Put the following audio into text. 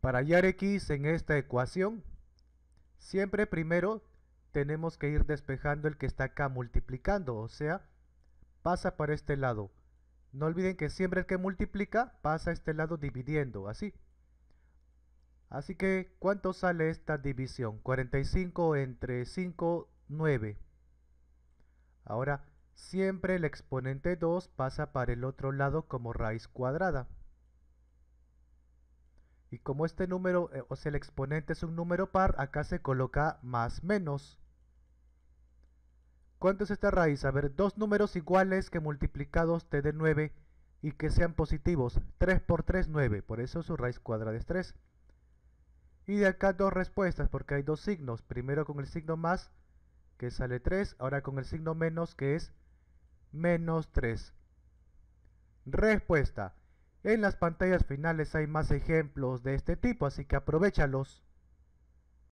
Para hallar x en esta ecuación, siempre primero tenemos que ir despejando el que está acá multiplicando, o sea, pasa para este lado. No olviden que siempre el que multiplica pasa a este lado dividiendo, así. Así que, ¿cuánto sale esta división? 45 entre 5, 9. Ahora, siempre el exponente 2 pasa para el otro lado como raíz cuadrada. Y como este número, eh, o sea, el exponente es un número par, acá se coloca más menos. ¿Cuánto es esta raíz? A ver, dos números iguales que multiplicados te den 9 y que sean positivos. 3 por 3, 9. Por eso su raíz cuadrada es 3. Y de acá dos respuestas, porque hay dos signos. Primero con el signo más, que sale 3. Ahora con el signo menos, que es menos 3. Respuesta. En las pantallas finales hay más ejemplos de este tipo, así que aprovechalos.